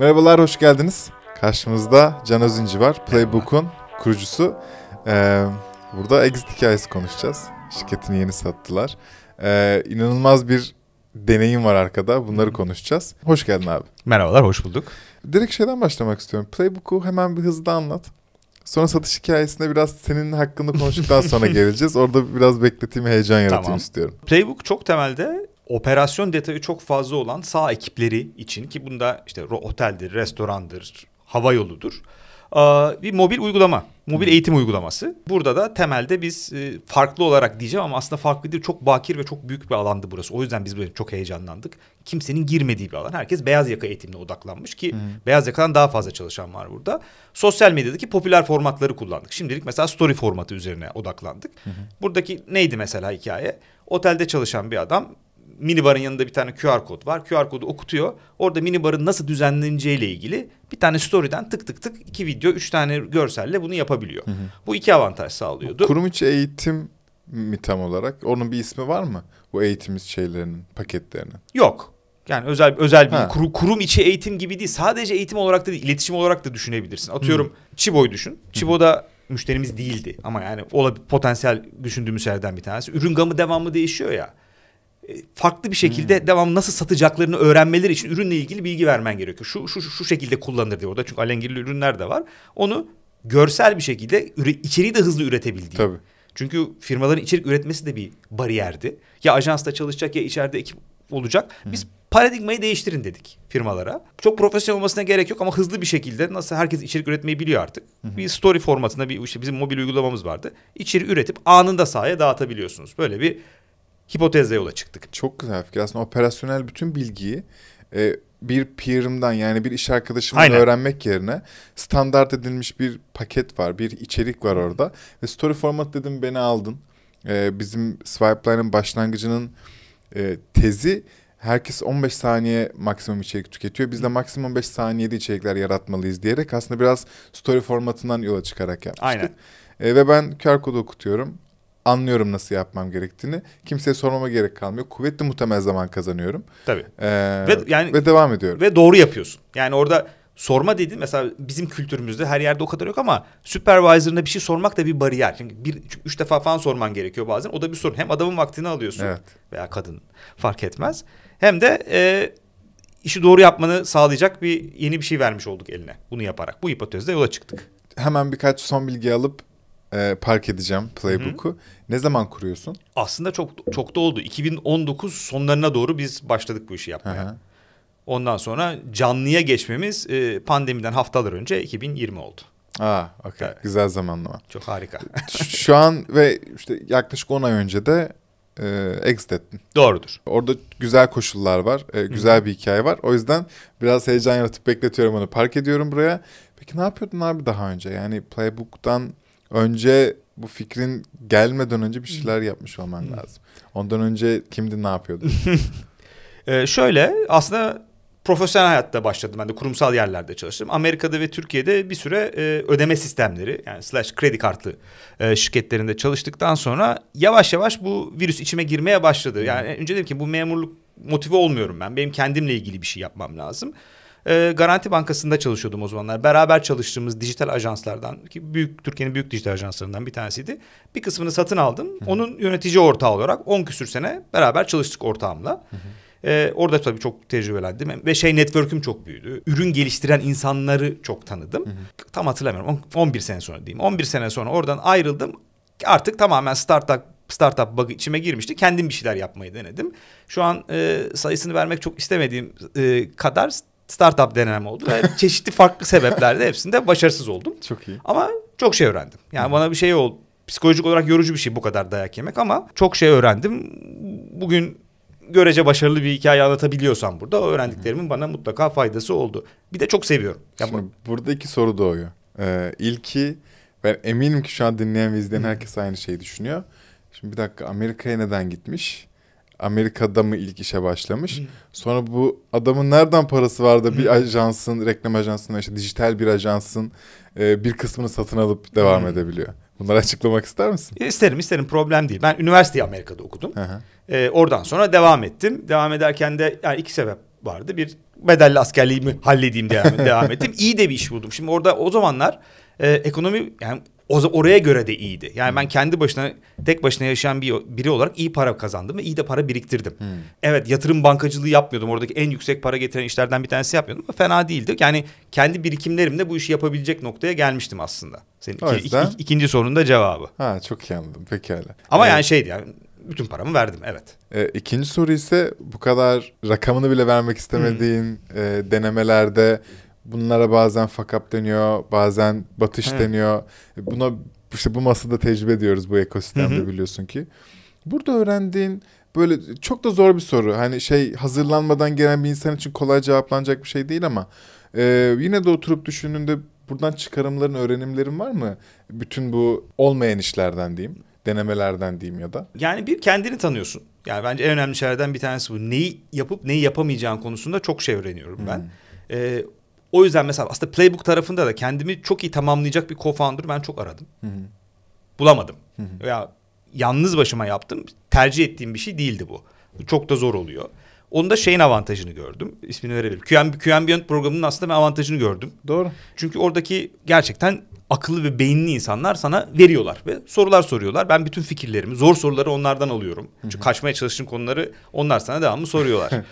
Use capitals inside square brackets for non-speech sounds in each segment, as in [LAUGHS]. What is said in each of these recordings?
Merhabalar, hoş geldiniz. Karşımızda Can Özinci var. Playbook'un kurucusu. Ee, burada exit hikayesi konuşacağız. Şirketini yeni sattılar. Ee, inanılmaz bir deneyim var arkada. Bunları konuşacağız. Hoş geldin abi. Merhabalar, hoş bulduk. Direkt şeyden başlamak istiyorum. Playbook'u hemen bir hızlı anlat. Sonra satış hikayesinde biraz senin hakkında konuştuktan sonra [LAUGHS] geleceğiz. Orada biraz bekleteyim, heyecan yaratayım tamam. istiyorum. Playbook çok temelde operasyon detayı çok fazla olan sağ ekipleri için ki bunda işte oteldir, restorandır, hava yoludur bir mobil uygulama. Mobil hmm. eğitim uygulaması. Burada da temelde biz e, farklı olarak diyeceğim ama aslında farklı değil. Çok bakir ve çok büyük bir alandı burası. O yüzden biz böyle çok heyecanlandık. Kimsenin girmediği bir alan. Herkes beyaz yaka eğitimine odaklanmış ki hmm. beyaz yakadan daha fazla çalışan var burada. Sosyal medyadaki popüler formatları kullandık. Şimdilik mesela story formatı üzerine odaklandık. Hmm. Buradaki neydi mesela hikaye? Otelde çalışan bir adam minibarın yanında bir tane QR kod var. QR kodu okutuyor. Orada minibarın nasıl düzenleneceğiyle ilgili bir tane story'den tık tık tık iki video, üç tane görselle bunu yapabiliyor. Hı hı. Bu iki avantaj sağlıyordu. Kurum içi eğitim mi tam olarak? Onun bir ismi var mı? Bu eğitim şeylerinin, paketlerinin. Yok. Yani özel özel bir ha. kurum, içi eğitim gibi değil. Sadece eğitim olarak da değil, iletişim olarak da düşünebilirsin. Atıyorum hı. Çibo'yu düşün. Çibo'da müşterimiz değildi ama yani ola potansiyel düşündüğümüz yerden bir tanesi. Ürün gamı devamı değişiyor ya farklı bir şekilde hmm. devam nasıl satacaklarını öğrenmeleri için ürünle ilgili bilgi vermen gerekiyor. Şu şu şu şekilde kullanılır diyor orada çünkü alengirli ürünler de var. Onu görsel bir şekilde içeriği de hızlı üretebildiği. Tabii. Çünkü firmaların içerik üretmesi de bir bariyerdi. Ya ajansta çalışacak ya içeride ekip olacak. Biz hmm. paradigmayı değiştirin dedik firmalara. Çok profesyonel olmasına gerek yok ama hızlı bir şekilde nasıl herkes içerik üretmeyi biliyor artık. hı Bir story formatında bir işte bizim mobil uygulamamız vardı. İçeri üretip anında sahaya dağıtabiliyorsunuz. Böyle bir hipoteze yola çıktık. Çok güzel fikir. Aslında operasyonel bütün bilgiyi e, bir peer'ımdan yani bir iş arkadaşımdan Aynen. öğrenmek yerine standart edilmiş bir paket var, bir içerik var orada. Ve story format dedim beni aldın. E, bizim Swipeline'ın başlangıcının e, tezi herkes 15 saniye maksimum içerik tüketiyor. Biz de maksimum 5 saniyede içerikler yaratmalıyız diyerek aslında biraz story formatından yola çıkarak yapmıştık. Aynen. E, ve ben QR kodu okutuyorum anlıyorum nasıl yapmam gerektiğini. Kimseye sormama gerek kalmıyor. Kuvvetli muhtemel zaman kazanıyorum. Tabii. Ee, ve, yani, ve devam ediyorum. Ve doğru yapıyorsun. Yani orada sorma dedin mesela bizim kültürümüzde her yerde o kadar yok ama supervisor'ına bir şey sormak da bir bariyer. Çünkü bir üç defa falan sorman gerekiyor bazen. O da bir sorun. Hem adamın vaktini alıyorsun evet. veya kadın fark etmez. Hem de e, işi doğru yapmanı sağlayacak bir yeni bir şey vermiş olduk eline. Bunu yaparak bu hipotezle yola çıktık. Hemen birkaç son bilgi alıp e, park edeceğim playbook'u. Hı. Ne zaman kuruyorsun? Aslında çok çok da oldu. 2019 sonlarına doğru biz başladık bu işi yapmaya. Hı hı. Ondan sonra canlıya geçmemiz e, pandemiden haftalar önce 2020 oldu. Aa, okay. Evet. Güzel zamanlama. Çok harika. Şu an ve işte yaklaşık 10 ay önce de e, exit ettin. Doğrudur. Orada güzel koşullar var, e, güzel Hı. bir hikaye var. O yüzden biraz heyecan yaratıp bekletiyorum onu. Park ediyorum buraya. Peki ne yapıyordun abi daha önce? Yani Playbook'tan önce bu fikrin gelmeden önce bir şeyler yapmış olman lazım. Ondan önce kimdi ne yapıyordu? [LAUGHS] ee, şöyle aslında profesyonel hayatta başladım ben de kurumsal yerlerde çalıştım. Amerika'da ve Türkiye'de bir süre e, ödeme sistemleri yani slash kredi kartlı e, şirketlerinde çalıştıktan sonra yavaş yavaş bu virüs içime girmeye başladı. Yani önce dedim ki bu memurluk motive olmuyorum ben. Benim kendimle ilgili bir şey yapmam lazım e, Garanti Bankası'nda çalışıyordum o zamanlar. Beraber çalıştığımız dijital ajanslardan ki büyük Türkiye'nin büyük dijital ajanslarından bir tanesiydi. Bir kısmını satın aldım. Hı-hı. Onun yönetici ortağı olarak 10 küsür sene beraber çalıştık ortağımla. Hı-hı. Ee, orada tabii çok tecrübelendim ve şey network'üm çok büyüdü. Ürün geliştiren insanları çok tanıdım. Hı hı. Tam hatırlamıyorum 11 sene sonra diyeyim. 11 sene sonra oradan ayrıldım. Artık tamamen startup startup bug içime girmişti. Kendim bir şeyler yapmayı denedim. Şu an e, sayısını vermek çok istemediğim e, kadar startup denemem oldu. Ve [LAUGHS] çeşitli farklı sebeplerde hepsinde başarısız oldum. Çok iyi. Ama çok şey öğrendim. Yani Hı. bana bir şey oldu. Psikolojik olarak yorucu bir şey bu kadar dayak yemek ama çok şey öğrendim. Bugün görece başarılı bir hikaye anlatabiliyorsam burada öğrendiklerimin bana mutlaka faydası oldu. Bir de çok seviyorum. Şimdi yani bu... buradaki soru doğuyor. Ee, ilki ben eminim ki şu an dinleyen ve izleyen herkes aynı şeyi düşünüyor. Şimdi bir dakika Amerika'ya neden gitmiş? Amerika'da mı ilk işe başlamış. Hı. Sonra bu adamın nereden parası vardı? bir ajansın, reklam ajansının işte dijital bir ajansın e, bir kısmını satın alıp devam Hı. edebiliyor. Bunları açıklamak ister misin? E, isterim isterim problem değil. Ben üniversiteyi Amerika'da okudum. Hı e, oradan sonra devam ettim. Devam ederken de yani iki sebep vardı. Bir bedelli askerliğimi halledeyim diye [LAUGHS] devam ettim. İyi de bir iş buldum. Şimdi orada o zamanlar e, ekonomi yani o, oraya göre de iyiydi. Yani hmm. ben kendi başına tek başına yaşayan bir biri olarak iyi para kazandım ve iyi de para biriktirdim. Hmm. Evet yatırım bankacılığı yapmıyordum. Oradaki en yüksek para getiren işlerden bir tanesi yapmıyordum ama fena değildi. Yani kendi birikimlerimle bu işi yapabilecek noktaya gelmiştim aslında. Senin iki, yüzden... iki, ikinci sorunun da cevabı. Ha çok iyi anladım pekala. Ama evet. yani şeydi yani bütün paramı verdim evet. E, ikinci soru ise bu kadar rakamını bile vermek istemediğin hmm. e, denemelerde... Hmm Bunlara bazen fakap deniyor, bazen batış evet. deniyor. E, buna işte bu masada tecrübe ediyoruz bu ekosistemde Hı-hı. biliyorsun ki. Burada öğrendiğin böyle çok da zor bir soru. Hani şey hazırlanmadan gelen bir insan için kolay cevaplanacak bir şey değil ama e, yine de oturup düşündüğünde buradan çıkarımların, öğrenimlerin var mı? Bütün bu olmayan işlerden diyeyim, denemelerden diyeyim ya da. Yani bir kendini tanıyorsun. Yani bence en önemli şeylerden bir tanesi bu. Neyi yapıp neyi yapamayacağın konusunda çok şey öğreniyorum ben. Hmm. Ee, o yüzden mesela aslında playbook tarafında da kendimi çok iyi tamamlayacak bir co-founder ben çok aradım. Hı hı. Bulamadım. Hı hı. Veya yalnız başıma yaptım. Tercih ettiğim bir şey değildi bu. Çok da zor oluyor. Onu da şeyin avantajını gördüm. İsmini verebilirim. QM, QM Beyond programının aslında ben avantajını gördüm. Doğru. Çünkü oradaki gerçekten akıllı ve beyinli insanlar sana veriyorlar ve sorular soruyorlar. Ben bütün fikirlerimi, zor soruları onlardan alıyorum. Çünkü Hı -hı. kaçmaya çalıştığım konuları onlar sana devamlı soruyorlar. [LAUGHS]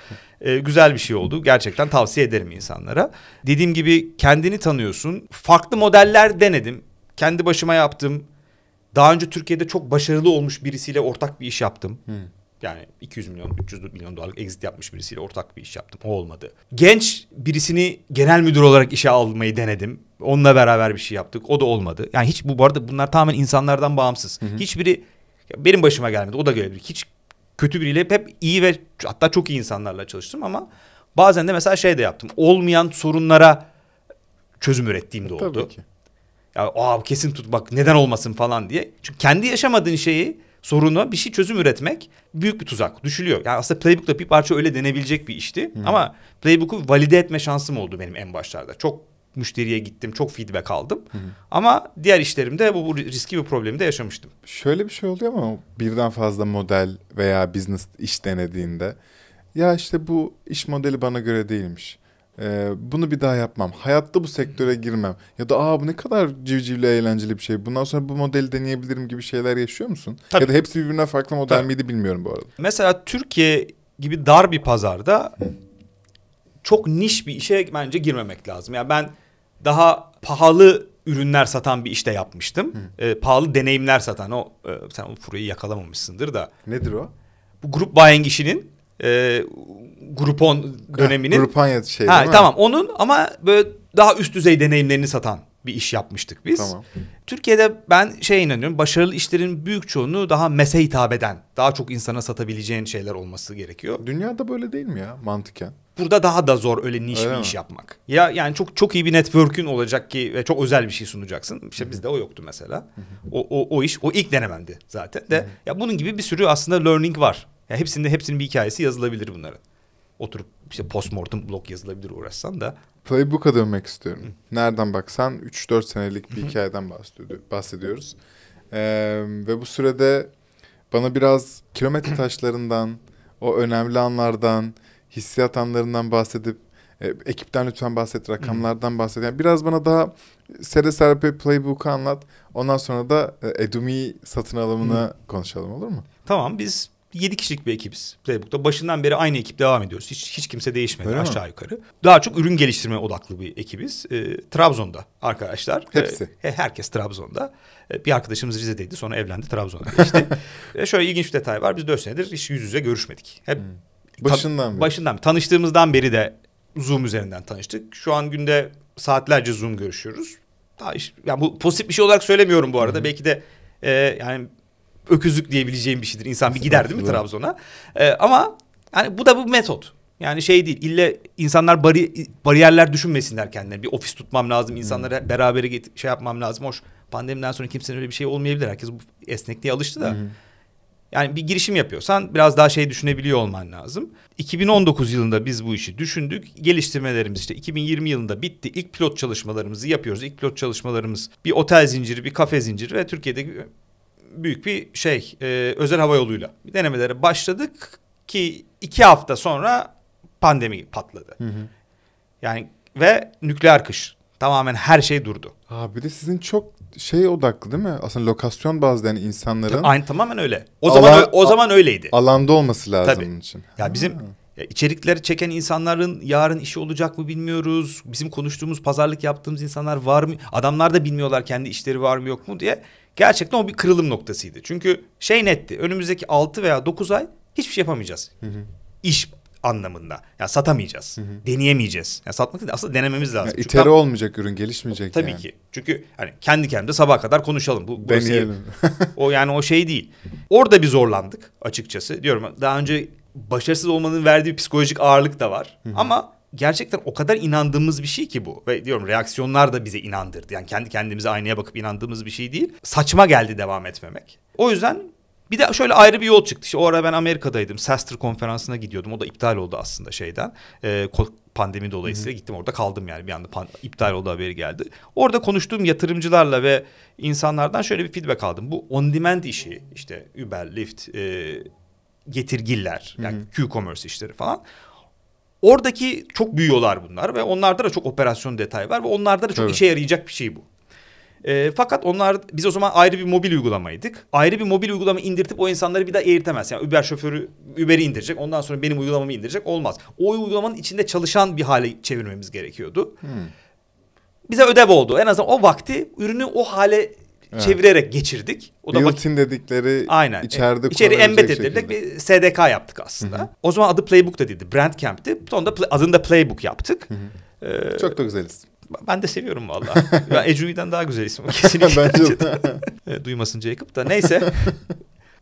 ee, güzel bir şey oldu. Gerçekten tavsiye ederim insanlara. Dediğim gibi kendini tanıyorsun. Farklı modeller denedim. Kendi başıma yaptım. Daha önce Türkiye'de çok başarılı olmuş birisiyle ortak bir iş yaptım. Hı. Yani 200 milyon, 300 milyon dolarlık exit yapmış birisiyle ortak bir iş yaptım. O olmadı. Genç birisini genel müdür olarak işe almayı denedim. Onunla beraber bir şey yaptık. O da olmadı. Yani hiç bu, bu arada bunlar tamamen insanlardan bağımsız. Hı hı. Hiçbiri benim başıma gelmedi. O da gelebilir. Hiç kötü biriyle hep iyi ve hatta çok iyi insanlarla çalıştım ama bazen de mesela şey de yaptım. Olmayan sorunlara çözüm ürettiğim de oldu. Tabii ki. Ya, Aa, kesin tut bak neden olmasın falan diye. Çünkü kendi yaşamadığın şeyi Sorunu bir şey çözüm üretmek büyük bir tuzak. Düşülüyor. Yani aslında playbook'la bir parça öyle denebilecek bir işti. Hmm. Ama playbook'u valide etme şansım oldu benim en başlarda. Çok müşteriye gittim, çok feedback aldım. Hı hmm. Ama diğer işlerimde bu, bu riski ve problemi de yaşamıştım. Şöyle bir şey oluyor ama birden fazla model veya business iş denediğinde ya işte bu iş modeli bana göre değilmiş. Ee, bunu bir daha yapmam. Hayatta bu sektöre girmem. Ya da aa bu ne kadar civcivli eğlenceli bir şey. Bundan sonra bu modeli deneyebilirim gibi şeyler yaşıyor musun? Tabii. Ya da hepsi birbirine farklı model Tabii. miydi bilmiyorum bu arada. Mesela Türkiye gibi dar bir pazarda çok niş bir işe bence girmemek lazım. Yani ben daha pahalı ürünler satan bir işte yapmıştım. Hı. Ee, pahalı deneyimler satan o e, sen o furayı yakalamamışsındır da. Nedir o? Bu grup buying işinin e, Groupon döneminin. Ha, Groupon şey ha, Tamam onun ama böyle daha üst düzey deneyimlerini satan bir iş yapmıştık biz. Tamam. Türkiye'de ben şey inanıyorum başarılı işlerin büyük çoğunu daha mese hitap eden daha çok insana satabileceğin şeyler olması gerekiyor. Dünyada böyle değil mi ya mantıken? Burada daha da zor öyle niş öyle bir mi? iş yapmak. Ya yani çok çok iyi bir network'ün olacak ki ve çok özel bir şey sunacaksın. İşte bizde o yoktu mesela. O, o o iş o ilk denemendi zaten de. Ya bunun gibi bir sürü aslında learning var yani hepsinde hepsinin bir hikayesi yazılabilir bunların. Oturup işte postmortem blog yazılabilir uğraşsan da. Playbook'a dönmek istiyorum. Hı. Nereden baksan 3-4 senelik bir hikayeden bahsediyoruz. Ee, ve bu sürede bana biraz kilometre [CLEARS THROAT] taşlarından, o önemli anlardan, hissiyat anlarından bahsedip e, ekipten lütfen bahset, rakamlardan bahset. Yani biraz bana daha Sere Serpe Playbook'u anlat. Ondan sonra da e, Edumi satın alımını Hı. konuşalım olur mu? Tamam biz Yedi kişilik bir ekibiz Playbook'ta. Başından beri aynı ekip devam ediyoruz. Hiç, hiç kimse değişmedi Öyle aşağı mi? yukarı. Daha çok ürün geliştirme odaklı bir ekibiz. E, Trabzon'da arkadaşlar. Ee, Hepsi. E, herkes Trabzon'da. E, bir arkadaşımız Rize'deydi sonra evlendi Trabzon'da geçti. [LAUGHS] e, şöyle ilginç bir detay var. Biz dört senedir hiç yüz yüze görüşmedik. Hep hmm. Başından beri. Başından Tanıştığımızdan beri de Zoom üzerinden tanıştık. Şu an günde saatlerce Zoom görüşüyoruz. Daha iş, yani bu pozitif bir şey olarak söylemiyorum bu arada. hı Belki de e, yani öküzlük diyebileceğim bir şeydir. İnsan bir gider değil mi Trabzon'a? Ee, ama yani bu da bu metot. Yani şey değil ille insanlar bari, bariyerler düşünmesinler kendilerine. Bir ofis tutmam lazım hmm. insanları hmm. beraber git şey yapmam lazım. Hoş pandemiden sonra kimsenin öyle bir şey olmayabilir. Herkes bu esnekliğe alıştı da. Hmm. Yani bir girişim yapıyorsan biraz daha şey düşünebiliyor olman lazım. 2019 yılında biz bu işi düşündük. Geliştirmelerimiz işte 2020 yılında bitti. İlk pilot çalışmalarımızı yapıyoruz. İlk pilot çalışmalarımız bir otel zinciri, bir kafe zinciri ve Türkiye'de büyük bir şey e, özel hava yoluyla denemelere başladık ki iki hafta sonra pandemi patladı. Hı hı. Yani ve nükleer kış tamamen her şey durdu. Aa, bir de sizin çok şey odaklı değil mi? Aslında lokasyon bazlı yani insanların. Aynı tamamen öyle. O alan, zaman o zaman öyleydi. Alanda olması lazım Tabii. onun için. Ya ha. bizim ya içerikleri çeken insanların yarın işi olacak mı bilmiyoruz. Bizim konuştuğumuz, pazarlık yaptığımız insanlar var mı? Adamlar da bilmiyorlar kendi işleri var mı yok mu diye gerçekten o bir kırılım noktasıydı. Çünkü şey netti. Önümüzdeki 6 veya 9 ay hiçbir şey yapamayacağız. Hı hı. İş anlamında. Ya yani satamayacağız. Hı hı. Deneyemeyeceğiz. Ya yani satmak değil aslında denememiz lazım. Yani itere tam, olmayacak ürün gelişmeyecek Tabii yani. ki. Çünkü hani kendi kendimize sabah kadar konuşalım. Bu Deneyelim. [LAUGHS] o yani o şey değil. Orada bir zorlandık açıkçası. Diyorum daha önce başarısız olmanın verdiği psikolojik ağırlık da var. Hı hı. Ama gerçekten o kadar inandığımız bir şey ki bu. Ve diyorum reaksiyonlar da bize inandırdı. Yani kendi kendimize aynaya bakıp inandığımız bir şey değil. Saçma geldi devam etmemek. O yüzden bir de şöyle ayrı bir yol çıktı. İşte o ara ben Amerika'daydım. Sester konferansına gidiyordum. O da iptal oldu aslında şeyden. E, pandemi dolayısıyla gittim orada kaldım yani. Bir anda iptal oldu haberi geldi. Orada konuştuğum yatırımcılarla ve insanlardan şöyle bir feedback aldım. Bu on demand işi işte Uber, Lyft, e, getirgiller yani hı Q-commerce işleri falan. Oradaki çok büyüyorlar bunlar ve onlarda da çok operasyon detayı var ve onlarda da çok evet. işe yarayacak bir şey bu. E, fakat onlar biz o zaman ayrı bir mobil uygulamaydık. Ayrı bir mobil uygulama indirtip o insanları bir daha eğitemez. Yani Uber şoförü Uber'i indirecek ondan sonra benim uygulamamı indirecek olmaz. O uygulamanın içinde çalışan bir hale çevirmemiz gerekiyordu. Hmm. Bize ödev oldu. En azından o vakti ürünü o hale evet. çevirerek geçirdik. O da Built-in dedikleri aynen, içeride e, içeri embed edilerek bir SDK yaptık aslında. Hı-hı. O zaman adı Playbook da değildi. Brandcamp'ti. Sonunda pl- adını da Playbook yaptık. Ee, Çok da güzeliz. Ben de seviyorum valla. ben [LAUGHS] daha güzel isim kesinlikle. [LAUGHS] Bence de. [LAUGHS] Duymasın Jacob da. Neyse.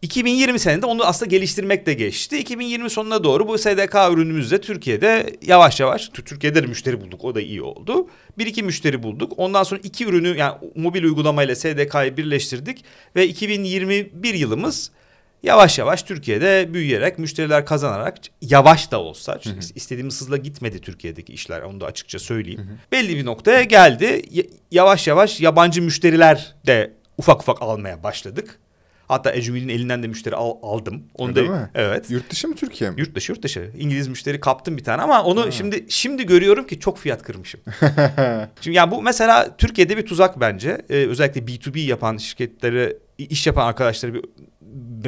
2020 senede onu aslında geliştirmek de geçti. 2020 sonuna doğru bu SDK ürünümüzde Türkiye'de yavaş yavaş Türkiye'de de müşteri bulduk. O da iyi oldu. Bir iki müşteri bulduk. Ondan sonra iki ürünü yani mobil uygulamayla SDK'yı birleştirdik ve 2021 yılımız yavaş yavaş Türkiye'de büyüyerek müşteriler kazanarak yavaş da olsa hı hı. istediğimiz hızla gitmedi Türkiye'deki işler onu da açıkça söyleyeyim. Hı hı. Belli bir noktaya geldi. Yavaş yavaş yabancı müşteriler de ufak ufak almaya başladık. Hatta Ecuville'in elinden de müşteri al, aldım. Onu Öyle da, mi? Evet. Yurt dışı mı Türkiye mi? Yurt dışı yurt dışı. İngiliz müşteri kaptım bir tane ama onu ha. şimdi şimdi görüyorum ki çok fiyat kırmışım. [LAUGHS] şimdi yani bu mesela Türkiye'de bir tuzak bence. Ee, özellikle B2B yapan şirketlere iş yapan arkadaşları bir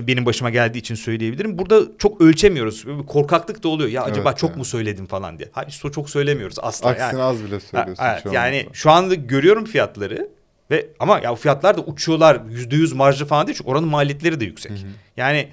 benim başıma geldiği için söyleyebilirim. Burada çok ölçemiyoruz. Bir korkaklık da oluyor. Ya acaba evet, çok yani. mu söyledim falan diye. Hayır çok söylemiyoruz asla. Aksine yani. az bile söylüyorsun. Ha, evet, şu yani şu anda görüyorum fiyatları. Ve ama ya fiyatlar da uçuyorlar. Yüzde yüz marjı falan değil. Çünkü oranın maliyetleri de yüksek. Hı hı. Yani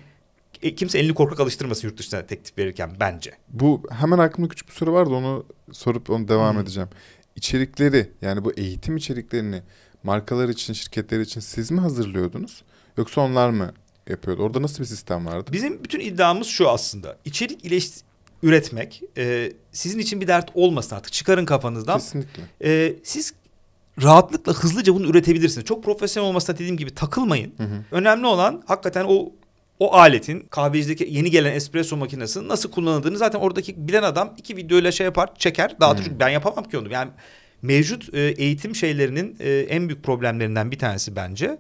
e, kimse elini korkak alıştırmasın yurt dışına teklif verirken bence. Bu hemen aklımda küçük bir soru vardı. Onu sorup onu devam hı. edeceğim. İçerikleri yani bu eğitim içeriklerini markalar için, şirketler için siz mi hazırlıyordunuz? Yoksa onlar mı yapıyordu? Orada nasıl bir sistem vardı? Bizim bütün iddiamız şu aslında. içerik iyileştirme üretmek e, sizin için bir dert olmasın artık çıkarın kafanızdan. Kesinlikle. E, siz rahatlıkla hızlıca bunu üretebilirsiniz. Çok profesyonel olmasına dediğim gibi takılmayın. Hı hı. Önemli olan hakikaten o o aletin kahvecideki yeni gelen espresso makinesinin nasıl kullanıldığını zaten oradaki bilen adam iki videoyla şey yapar, çeker, dağıtır. Hmm. Ben yapamam ki onu. Yani mevcut e, eğitim şeylerinin e, en büyük problemlerinden bir tanesi bence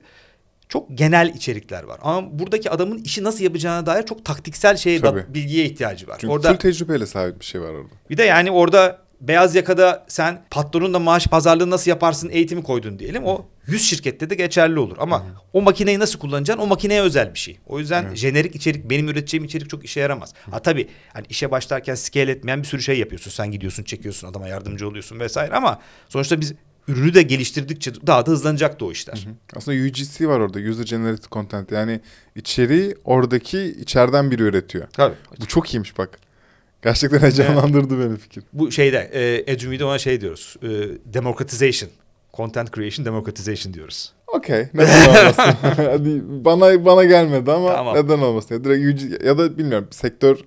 çok genel içerikler var. Ama buradaki adamın işi nasıl yapacağına dair çok taktiksel şeye da, bilgiye ihtiyacı var. Çünkü orada tür tecrübeyle sahip bir şey var orada. Bir de yani orada beyaz yakada sen patronun da maaş pazarlığı nasıl yaparsın eğitimi koydun diyelim. O 100 şirkette de geçerli olur ama hı o makineyi nasıl kullanacaksın o makineye özel bir şey. O yüzden hı jenerik içerik benim üreteceğim içerik çok işe yaramaz. Hı-hı. Ha tabii hani işe başlarken scale etmeyen bir sürü şey yapıyorsun. Sen gidiyorsun, çekiyorsun, adama yardımcı oluyorsun vesaire ama sonuçta biz ürünü de geliştirdikçe daha da hızlanacaktı o işler. Aslında UGC var orada. User Generated Content. Yani içeriği oradaki içeriden biri üretiyor. Tabii. Bu çok iyiymiş bak. Gerçekten heyecanlandırdı beni fikir. Bu şeyde e, Edgeview'de ona şey diyoruz. E, democratization. Content creation democratization diyoruz. Okey. Neden olmasın? [LAUGHS] Hani bana bana gelmedi ama tamam. neden olmasın? Ya, direkt UG, ya da bilmiyorum sektör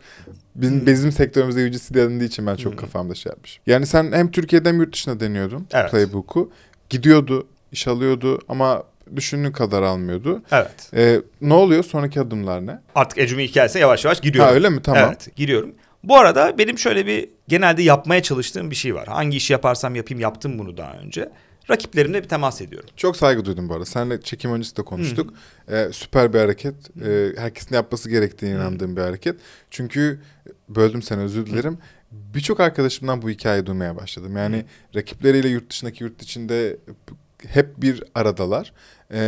bizim, hmm. bizim sektörümüzde UGC denildiği için ben çok hmm. kafamda şey yapmış. Yani sen hem Türkiye'den hem yurt dışına deniyordun evet. Playbook'u. Gidiyordu, iş alıyordu ama düşündüğün kadar almıyordu. Evet. Ee, ne oluyor? Sonraki adımlar ne? Artık Ecumi hikayesine yavaş yavaş giriyorum. Ha öyle mi? Tamam. Evet giriyorum. Bu arada benim şöyle bir genelde yapmaya çalıştığım bir şey var. Hangi işi yaparsam yapayım yaptım bunu daha önce. Rakiplerimle bir temas ediyorum. Çok saygı duydum bu arada. Seninle çekim öncesi de konuştuk. Hmm. Ee, süper bir hareket. Ee, herkesin yapması gerektiğine hmm. inandığım bir hareket. Çünkü böldüm seni özür dilerim. Hmm birçok arkadaşımdan bu hikayeyi duymaya başladım. Yani Hı. rakipleriyle yurt dışındaki yurt içinde hep bir aradalar. Ee,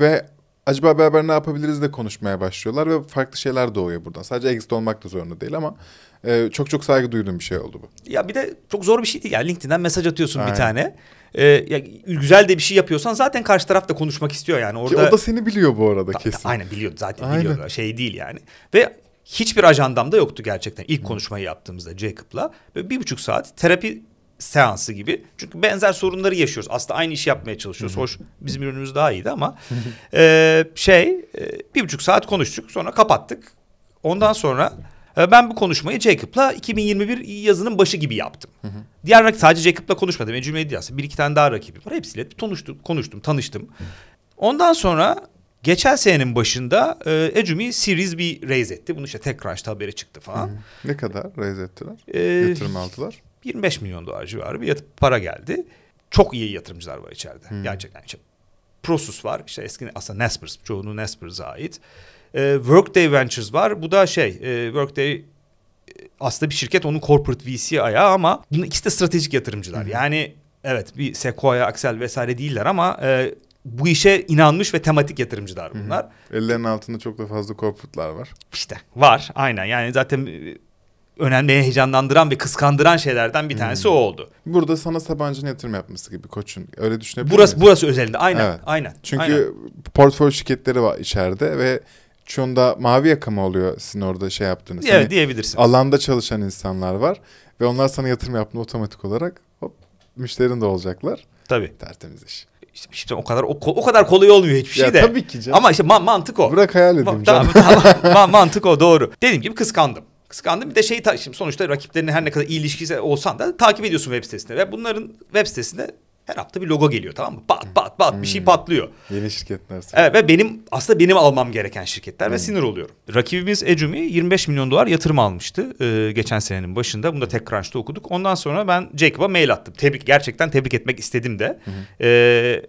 ve acaba beraber ne yapabiliriz de konuşmaya başlıyorlar ve farklı şeyler doğuyor buradan. Sadece exit olmak da zorunda değil ama e, çok çok saygı duyduğum bir şey oldu bu. Ya bir de çok zor bir şey değil. Yani LinkedIn'den mesaj atıyorsun Aynen. bir tane. Ee, ya güzel de bir şey yapıyorsan zaten karşı taraf da konuşmak istiyor yani orada. Ki o da seni biliyor bu arada kesin. Aynen biliyor zaten Aynen. biliyor. Şey değil yani. Ve hiçbir ajandamda yoktu gerçekten. İlk Hı. konuşmayı yaptığımızda Jacob'la. Böyle bir buçuk saat terapi seansı gibi. Çünkü benzer sorunları yaşıyoruz. Aslında aynı işi yapmaya çalışıyoruz. Hoş bizim ürünümüz daha iyiydi ama [LAUGHS] e, şey e, bir buçuk saat konuştuk sonra kapattık. Ondan sonra e, ben bu konuşmayı Jacob'la 2021 yazının başı gibi yaptım. Diğer rakip sadece Jacob'la konuşmadım. Ben cümleyi Bir iki tane daha rakibi var. Hepsiyle konuştum, konuştum tanıştım. Ondan sonra Geçen senenin başında e, Ecumi Series bir raise etti. Bunu işte tekrar TechCrunch'ta haberi çıktı falan. Hı. Ne kadar raise ettiler? Ee, Yatırım aldılar. 25 milyon dolar civarı bir yatıp para geldi. Çok iyi yatırımcılar var içeride. Hmm. Gerçekten işte Prosus var. İşte eski aslında Naspers. Çoğunu Naspers'a ait. E, Workday Ventures var. Bu da şey e, Workday e, aslında bir şirket onun corporate VC ayağı ama bunun ikisi de stratejik yatırımcılar. hı hmm. Yani evet bir Sequoia, Axel vesaire değiller ama e, bu işe inanmış ve tematik yatırımcılar hmm. bunlar. hı Ellerinin altında çok da fazla corporate'lar var. İşte var aynen yani zaten e, önemli heyecanlandıran ve kıskandıran şeylerden bir hmm. tanesi hmm. o oldu. Burada sana Sabancı'nın yatırım yapması gibi koçun. Öyle düşünebilir Burası miyiz? burası özelinde. Aynen. Evet. Aynen. Çünkü aynen. portföy şirketleri var içeride ve çoğunda mavi yakama oluyor sizin orada şey yaptığınız. Evet hani diyebilirsin. Alanda çalışan insanlar var ve onlar sana yatırım yaptığında otomatik olarak hop müşterin de olacaklar. Tabii. Tertemiz iş. İşte, işte o kadar o, o kadar kolay olmuyor hiçbir şey de. Tabii ki canım. Ama işte ma- mantık o. Bırak hayal edeyim Ma- canım. Tamam, tamam. ma- mantık o doğru. Dediğim gibi kıskandım kıskandım. Bir de şeyi şimdi sonuçta rakiplerinin her ne kadar iyi ilişkisi olsan da takip ediyorsun web sitesine ve bunların web sitesinde her hafta bir logo geliyor tamam mı? Pat, pat, pat, hmm. bir şey hmm. patlıyor. Yeni şirketler. Evet ve benim aslında benim almam gereken şirketler hmm. ve sinir oluyorum. Rakibimiz Ecumi 25 milyon dolar yatırım almıştı e, geçen senenin başında. Bunu da hmm. TechCrunch'ta okuduk. Ondan sonra ben Jacob'a mail attım. Tebrik gerçekten tebrik etmek istedim de. Hmm. E,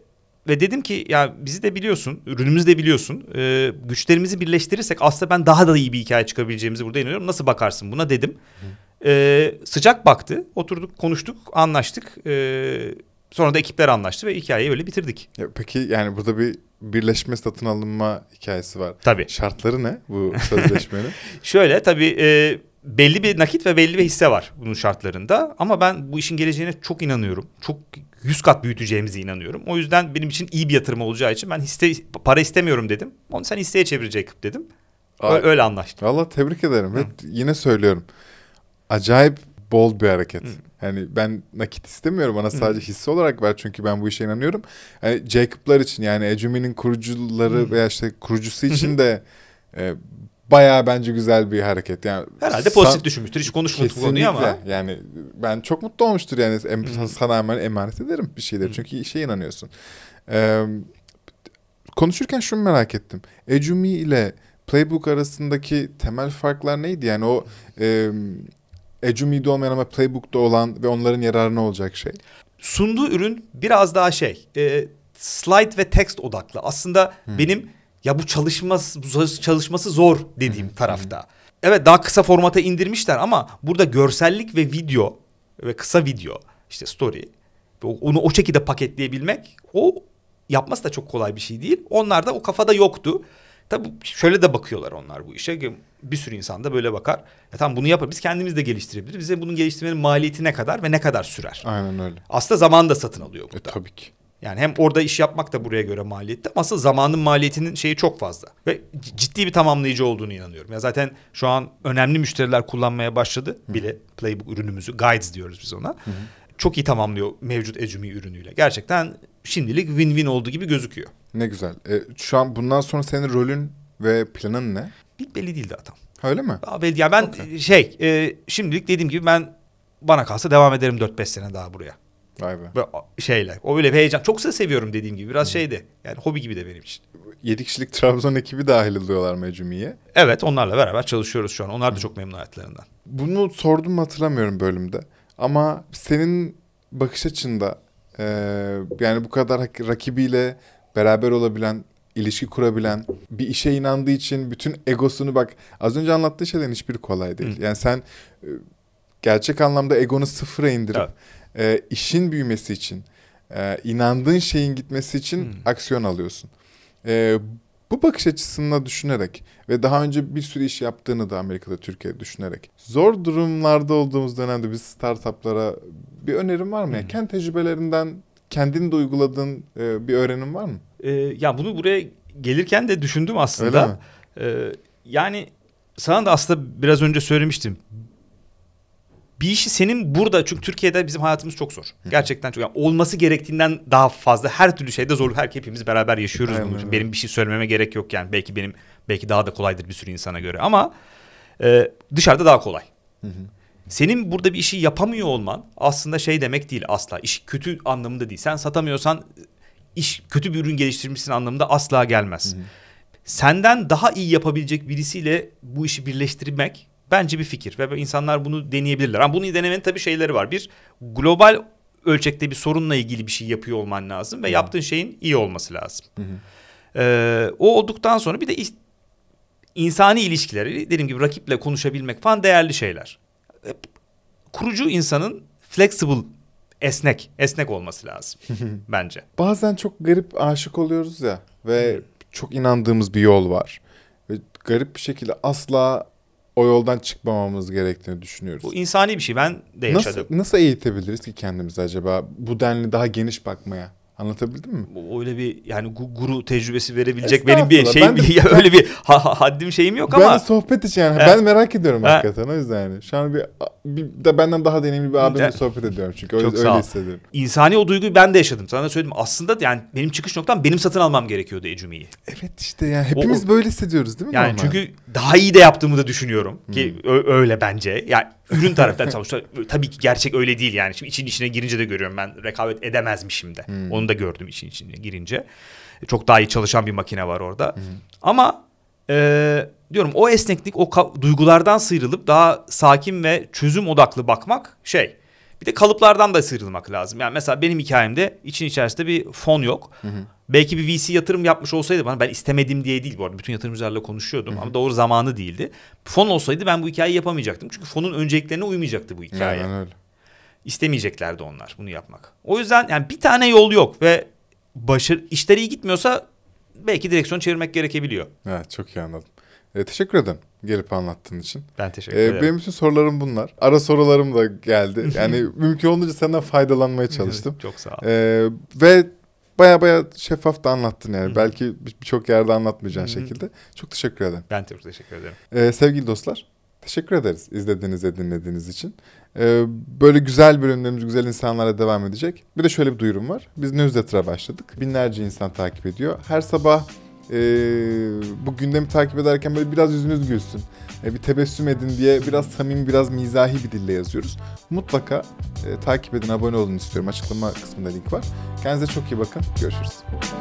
ve dedim ki ya bizi de biliyorsun, ürünümüzü de biliyorsun. E, güçlerimizi birleştirirsek aslında ben daha da iyi bir hikaye çıkabileceğimizi burada inanıyorum. Nasıl bakarsın buna dedim. E, sıcak baktı. Oturduk, konuştuk, anlaştık. E, sonra da ekipler anlaştı ve hikayeyi öyle bitirdik. Ya peki yani burada bir birleşme satın alınma hikayesi var. Tabii. Şartları ne bu sözleşmenin? [LAUGHS] Şöyle tabii... E, belli bir nakit ve belli bir hisse var bunun şartlarında. Ama ben bu işin geleceğine çok inanıyorum. Çok yüz kat büyüteceğimize inanıyorum. O yüzden benim için iyi bir yatırım olacağı için ben hisse para istemiyorum dedim. Onu sen hisseye çevirecek dedim. Öyle, öyle anlaştık. Valla tebrik ederim. Hı. yine söylüyorum. Acayip bold bir hareket. Hı. Yani ben nakit istemiyorum. Bana sadece hisse olarak ver çünkü ben bu işe inanıyorum. Yani Jacob'lar için yani Ecumi'nin kurucuları Hı. veya işte kurucusu için de e, baya bence güzel bir hareket. Yani herhalde pozitif düşünmüştür. Hiç konuşmadık bu konuyu ama. Yani ben çok mutlu olmuştur yani em hmm. sana hemen emanet ederim bir şeyleri. Hmm. Çünkü şeye inanıyorsun. Ee, konuşurken şunu merak ettim. Ecumi ile Playbook arasındaki temel farklar neydi? Yani o e, Ecumi'de olmayan ama Playbook'ta olan ve onların yararına olacak şey. Sunduğu ürün biraz daha şey, e, slide ve text odaklı. Aslında hmm. benim ya bu çalışması, bu çalışması zor dediğim hı tarafta. Evet daha kısa formata indirmişler ama burada görsellik ve video ve kısa video işte story onu o şekilde paketleyebilmek o yapması da çok kolay bir şey değil. Onlar da o kafada yoktu. Tabii şöyle de bakıyorlar onlar bu işe. Bir sürü insan da böyle bakar. Ya tamam bunu yapar. Biz kendimiz de geliştirebiliriz. Bize bunun geliştirmenin maliyeti ne kadar ve ne kadar sürer? Aynen öyle. Aslında zaman da satın alıyor burada. E, tabii ki. Yani hem orada iş yapmak da buraya göre maliyetli ama asıl zamanın maliyetinin şeyi çok fazla. Ve ciddi bir tamamlayıcı olduğunu inanıyorum. Ya zaten şu an önemli müşteriler kullanmaya başladı bile Playbook ürünümüzü. Guides diyoruz biz ona. Çok iyi tamamlıyor mevcut Ecumi ürünüyle. Gerçekten şimdilik win-win olduğu gibi gözüküyor. Ne güzel. E, şu an bundan sonra senin rolün ve planın ne? Belli değil adam. Öyle mi? Ya ben okay. şey e, şimdilik dediğim gibi ben bana kalsa devam ederim 4-5 sene daha buraya. Vay be. Böyle şeyler. O öyle bir heyecan. Çok da seviyorum dediğim gibi. Biraz Hı. şeydi. Yani hobi gibi de benim için. 7 kişilik Trabzon ekibi dahil oluyorlar Mecumi'ye. Evet onlarla beraber çalışıyoruz şu an. Onlar da çok memnun hayatlarından. Bunu sordum mu hatırlamıyorum bölümde. Ama senin bakış açında e, yani bu kadar rakibiyle beraber olabilen ilişki kurabilen, bir işe inandığı için bütün egosunu bak az önce anlattığı şeylerin hiçbir kolay değil. Hı. Yani sen e, gerçek anlamda egonu sıfıra indirip evet e, işin büyümesi için, e, inandığın şeyin gitmesi için hmm. aksiyon alıyorsun. E, bu bakış açısına düşünerek ve daha önce bir sürü iş yaptığını da Amerika'da, Türkiye'de düşünerek zor durumlarda olduğumuz dönemde biz startuplara bir önerim var mı? Hmm. Kendi tecrübelerinden kendin de uyguladığın e, bir öğrenim var mı? E, ya bunu buraya gelirken de düşündüm aslında. E, yani sana da aslında biraz önce söylemiştim bir işi senin burada çünkü Türkiye'de bizim hayatımız çok zor. Gerçekten çok yani olması gerektiğinden daha fazla her türlü şeyde zorluk her hepimiz beraber yaşıyoruz Aynen, bunun için. Benim bir şey söylememe gerek yok yani. Belki benim belki daha da kolaydır bir sürü insana göre ama e, dışarıda daha kolay. Senin burada bir işi yapamıyor olman aslında şey demek değil asla. İş kötü anlamında değil. Sen satamıyorsan iş kötü bir ürün geliştirmişsin anlamında asla gelmez. Senden daha iyi yapabilecek birisiyle bu işi birleştirmek Bence bir fikir ve insanlar bunu deneyebilirler. Ama bunu denemenin tabii şeyleri var. Bir global ölçekte bir sorunla ilgili bir şey yapıyor olman lazım ve Hı. yaptığın şeyin iyi olması lazım. Hı Ee, o olduktan sonra bir de insani ilişkileri dediğim gibi rakiple konuşabilmek falan değerli şeyler. Ee, kurucu insanın flexible esnek esnek olması lazım bence. Bazen çok garip aşık oluyoruz ya ve çok inandığımız bir yol var. Ve garip bir şekilde asla o yoldan çıkmamamız gerektiğini düşünüyoruz. Bu insani bir şey. Ben de yaşadım. Nasıl, nasıl eğitebiliriz ki kendimizi acaba bu denli daha geniş bakmaya? Anlatabildim mi? Öyle bir yani guru tecrübesi verebilecek benim bir şeyim ben de, [LAUGHS] öyle bir ha, haddim şeyim yok ben ama. Ben sohbet için yani He. ben merak ediyorum He. hakikaten o yüzden yani. Şu an bir, bir de benden daha deneyimli bir abimle sohbet ediyorum çünkü öyle, Çok öyle, öyle hissediyorum. İnsani o duyguyu ben de yaşadım. Sana da söyledim. Aslında yani benim çıkış noktam benim satın almam gerekiyordu Ecumi'yi. Evet işte yani hepimiz o, böyle hissediyoruz değil mi? Yani normal? çünkü daha iyi de yaptığımı da düşünüyorum hmm. ki hmm. öyle bence. Yani ürün taraftan [LAUGHS] tabii ki gerçek öyle değil yani. Şimdi için içine girince de görüyorum ben rekabet edemezmişim de. Hmm. Onu da gördüm işin içine girince. E, çok daha iyi çalışan bir makine var orada. Hı hı. Ama e, diyorum o esneklik o duygulardan sıyrılıp daha sakin ve çözüm odaklı bakmak şey. Bir de kalıplardan da sıyrılmak lazım. Yani mesela benim hikayemde için içerisinde bir fon yok. Hı hı. Belki bir VC yatırım yapmış olsaydı bana ben istemedim diye değil bu arada. Bütün yatırımcılarla konuşuyordum Hı-hı. ama doğru zamanı değildi. Fon olsaydı ben bu hikayeyi yapamayacaktım. Çünkü fonun önceliklerine uymayacaktı bu hikaye. Yani öyle istemeyeceklerdi onlar bunu yapmak. O yüzden yani bir tane yol yok ve başarı işleri iyi gitmiyorsa belki direksiyon çevirmek gerekebiliyor. Evet çok iyi anladım. E, teşekkür ederim gelip anlattığın için. Ben teşekkür e, ederim. benim bütün sorularım bunlar. Ara sorularım da geldi. [LAUGHS] Yani mümkün olduğunca senden faydalanmaya çalıştım. [LAUGHS] çok sağ ol. E, ve baya baya şeffaf da anlattın yani. Belki birçok yerde anlatmayacağın şekilde. Çok teşekkür ederim. Ben çok teşekkür ederim. E, sevgili dostlar Teşekkür ederiz izlediğiniz ve dinlediğiniz için. Ee, böyle güzel bölümlerimiz güzel insanlara devam edecek. Bir de şöyle bir duyurum var. Biz newsletter'a başladık. Binlerce insan takip ediyor. Her sabah e, bu gündemi takip ederken böyle biraz yüzünüz gülsün. E, bir tebessüm edin diye biraz samim, biraz mizahi bir dille yazıyoruz. Mutlaka e, takip edin, abone olun istiyorum. Açıklama kısmında link var. Kendinize çok iyi bakın. Görüşürüz.